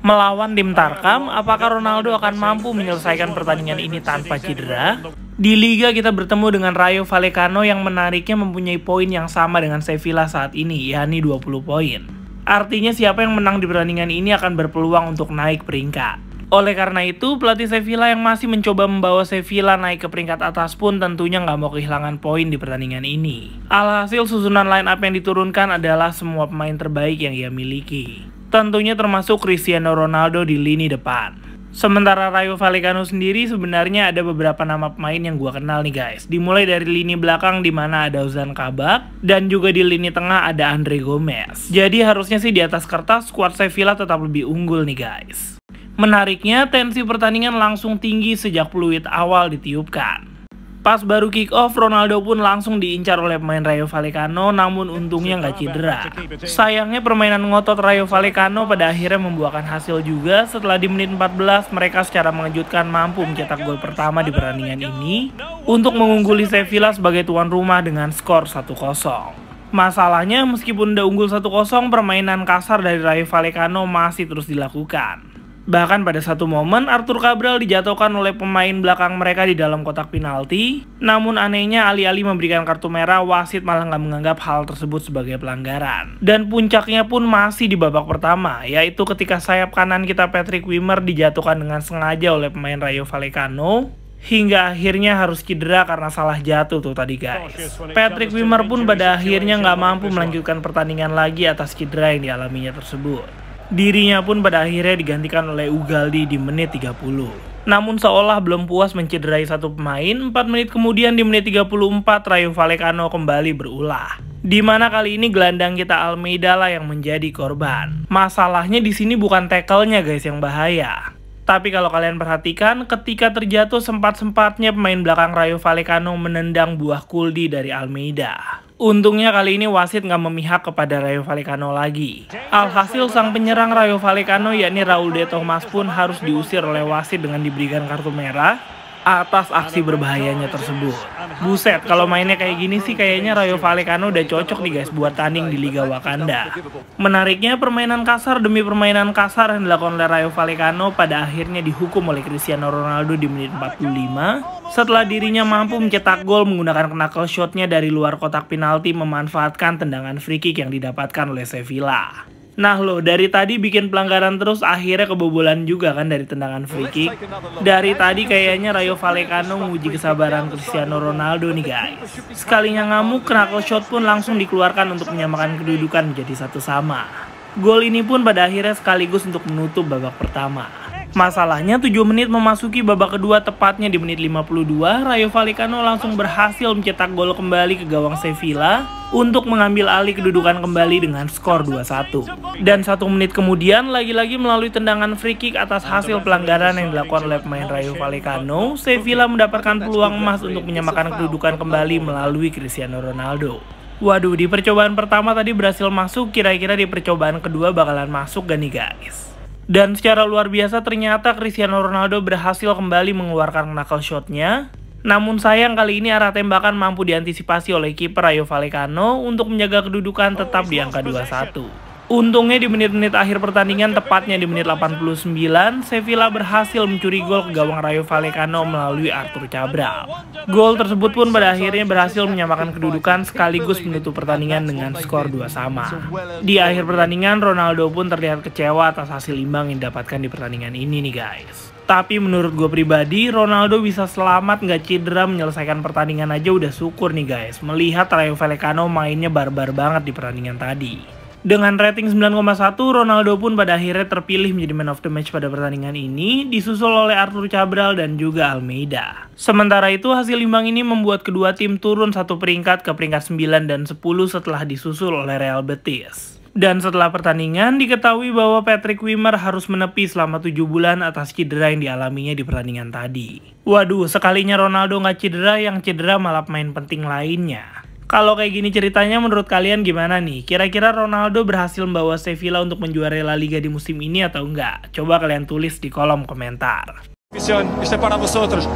Melawan tim Tarkam, apakah Ronaldo akan mampu menyelesaikan pertandingan ini tanpa cedera? Di Liga kita bertemu dengan Rayo Vallecano yang menariknya mempunyai poin yang sama dengan Sevilla saat ini, yakni 20 poin. Artinya siapa yang menang di pertandingan ini akan berpeluang untuk naik peringkat. Oleh karena itu, pelatih Sevilla yang masih mencoba membawa Sevilla naik ke peringkat atas pun tentunya nggak mau kehilangan poin di pertandingan ini. Alhasil, susunan line up yang diturunkan adalah semua pemain terbaik yang ia miliki tentunya termasuk Cristiano Ronaldo di lini depan. Sementara Rayo Vallecano sendiri sebenarnya ada beberapa nama pemain yang gue kenal nih guys. Dimulai dari lini belakang di mana ada Ozan Kabak dan juga di lini tengah ada Andre Gomez. Jadi harusnya sih di atas kertas skuad Sevilla tetap lebih unggul nih guys. Menariknya tensi pertandingan langsung tinggi sejak peluit awal ditiupkan. Pas baru kick off, Ronaldo pun langsung diincar oleh pemain Rayo Vallecano, namun untungnya nggak cedera. Sayangnya permainan ngotot Rayo Vallecano pada akhirnya membuahkan hasil juga setelah di menit 14 mereka secara mengejutkan mampu mencetak gol pertama di pertandingan ini untuk mengungguli Sevilla sebagai tuan rumah dengan skor 1-0. Masalahnya meskipun udah unggul 1-0, permainan kasar dari Rayo Vallecano masih terus dilakukan. Bahkan pada satu momen Arthur Cabral dijatuhkan oleh pemain belakang mereka di dalam kotak penalti. Namun anehnya alih-alih memberikan kartu merah, wasit malah nggak menganggap hal tersebut sebagai pelanggaran. Dan puncaknya pun masih di babak pertama, yaitu ketika sayap kanan kita Patrick Wimmer dijatuhkan dengan sengaja oleh pemain Rayo Vallecano hingga akhirnya harus cedera karena salah jatuh tuh tadi guys. Patrick Wimmer pun pada akhirnya nggak mampu melanjutkan pertandingan lagi atas cedera yang dialaminya tersebut. Dirinya pun pada akhirnya digantikan oleh Ugaldi di menit 30. Namun seolah belum puas mencederai satu pemain, 4 menit kemudian di menit 34 Rayo Vallecano kembali berulah. Di mana kali ini gelandang kita Almeida lah yang menjadi korban. Masalahnya di sini bukan tackle-nya guys yang bahaya, tapi kalau kalian perhatikan, ketika terjatuh sempat-sempatnya pemain belakang Rayo Vallecano menendang buah kuldi dari Almeida. Untungnya kali ini wasit nggak memihak kepada Rayo Vallecano lagi. Alhasil sang penyerang Rayo Vallecano yakni Raul de Tomas pun harus diusir oleh wasit dengan diberikan kartu merah atas aksi berbahayanya tersebut. Buset, kalau mainnya kayak gini sih kayaknya Rayo Vallecano udah cocok nih guys buat tanding di Liga Wakanda. Menariknya permainan kasar demi permainan kasar yang dilakukan oleh Rayo Vallecano pada akhirnya dihukum oleh Cristiano Ronaldo di menit 45 setelah dirinya mampu mencetak gol menggunakan knuckle shotnya dari luar kotak penalti memanfaatkan tendangan free kick yang didapatkan oleh Sevilla. Nah lo dari tadi bikin pelanggaran terus akhirnya kebobolan juga kan dari tendangan free kick. Dari tadi kayaknya Rayo Vallecano menguji kesabaran Cristiano Ronaldo nih guys. Sekalinya ngamuk, knuckle shot pun langsung dikeluarkan untuk menyamakan kedudukan menjadi satu sama. Gol ini pun pada akhirnya sekaligus untuk menutup babak pertama. Masalahnya 7 menit memasuki babak kedua tepatnya di menit 52, Rayo Vallecano langsung berhasil mencetak gol kembali ke gawang Sevilla untuk mengambil alih kedudukan kembali dengan skor 2-1. Dan satu menit kemudian, lagi-lagi melalui tendangan free kick atas hasil pelanggaran yang dilakukan oleh pemain Rayo Vallecano, Sevilla mendapatkan peluang emas untuk menyamakan kedudukan kembali melalui Cristiano Ronaldo. Waduh, di percobaan pertama tadi berhasil masuk, kira-kira di percobaan kedua bakalan masuk gak nih guys? Dan secara luar biasa ternyata Cristiano Ronaldo berhasil kembali mengeluarkan knuckle shotnya. Namun sayang kali ini arah tembakan mampu diantisipasi oleh kiper Rayo Vallecano untuk menjaga kedudukan tetap di angka 21. Untungnya di menit-menit akhir pertandingan, tepatnya di menit 89, Sevilla berhasil mencuri gol ke gawang Rayo Vallecano melalui Arthur Cabral. Gol tersebut pun pada akhirnya berhasil menyamakan kedudukan sekaligus menutup pertandingan dengan skor dua sama. Di akhir pertandingan, Ronaldo pun terlihat kecewa atas hasil imbang yang didapatkan di pertandingan ini nih guys. Tapi menurut gue pribadi, Ronaldo bisa selamat nggak cedera menyelesaikan pertandingan aja udah syukur nih guys. Melihat Rayo Vallecano mainnya barbar banget di pertandingan tadi. Dengan rating 9,1, Ronaldo pun pada akhirnya terpilih menjadi man of the match pada pertandingan ini, disusul oleh Arthur Cabral dan juga Almeida. Sementara itu, hasil imbang ini membuat kedua tim turun satu peringkat ke peringkat 9 dan 10 setelah disusul oleh Real Betis. Dan setelah pertandingan, diketahui bahwa Patrick Wimmer harus menepi selama tujuh bulan atas cedera yang dialaminya di pertandingan tadi. Waduh, sekalinya Ronaldo nggak cedera, yang cedera malah main penting lainnya. Kalau kayak gini ceritanya menurut kalian gimana nih? Kira-kira Ronaldo berhasil membawa Sevilla untuk menjuarai La Liga di musim ini atau enggak? Coba kalian tulis di kolom komentar. Vision, este para vosotros.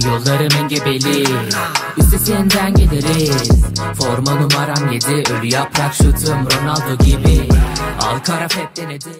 Yollarımın gebeli Üstesinden gideriz Forma numaram 7 Ölü yaprak şutum Ronaldo gibi Al karaf hep denedim